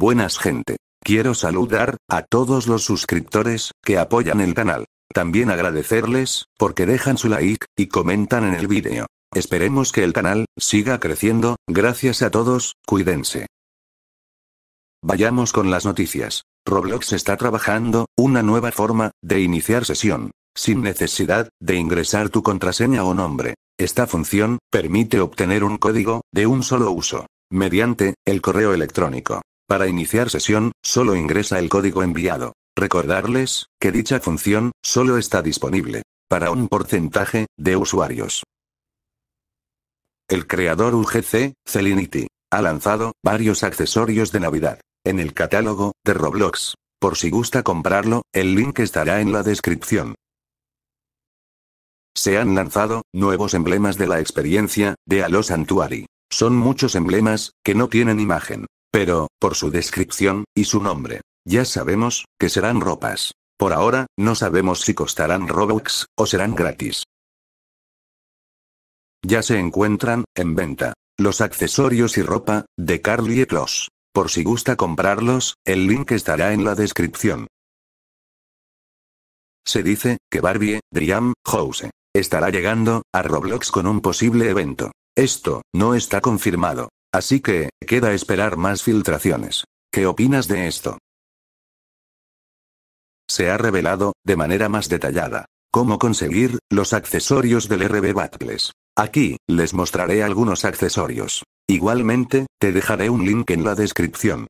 Buenas gente. Quiero saludar a todos los suscriptores que apoyan el canal. También agradecerles porque dejan su like y comentan en el vídeo. Esperemos que el canal siga creciendo. Gracias a todos, cuídense. Vayamos con las noticias. Roblox está trabajando una nueva forma de iniciar sesión, sin necesidad de ingresar tu contraseña o nombre. Esta función permite obtener un código de un solo uso mediante el correo electrónico. Para iniciar sesión, solo ingresa el código enviado. Recordarles, que dicha función, solo está disponible para un porcentaje de usuarios. El creador UGC, Celinity, ha lanzado varios accesorios de Navidad en el catálogo de Roblox. Por si gusta comprarlo, el link estará en la descripción. Se han lanzado nuevos emblemas de la experiencia de Halo Sanctuary. Son muchos emblemas que no tienen imagen, pero, por su descripción, y su nombre, ya sabemos, que serán ropas. Por ahora, no sabemos si costarán Robux, o serán gratis. Ya se encuentran, en venta, los accesorios y ropa, de Carly Cross. Por si gusta comprarlos, el link estará en la descripción. Se dice, que Barbie, Dream, House, estará llegando, a Roblox con un posible evento. Esto, no está confirmado. Así que, queda esperar más filtraciones. ¿Qué opinas de esto? Se ha revelado, de manera más detallada, cómo conseguir los accesorios del RB Battles. Aquí, les mostraré algunos accesorios. Igualmente, te dejaré un link en la descripción.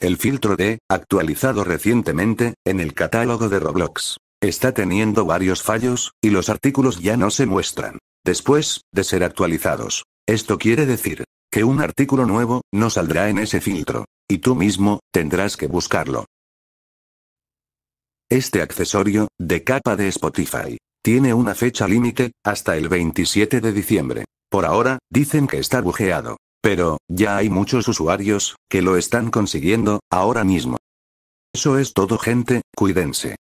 El filtro de, actualizado recientemente, en el catálogo de Roblox. Está teniendo varios fallos, y los artículos ya no se muestran. Después, de ser actualizados, esto quiere decir, que un artículo nuevo, no saldrá en ese filtro, y tú mismo, tendrás que buscarlo. Este accesorio, de capa de Spotify, tiene una fecha límite, hasta el 27 de diciembre. Por ahora, dicen que está bujeado. Pero, ya hay muchos usuarios, que lo están consiguiendo, ahora mismo. Eso es todo gente, cuídense.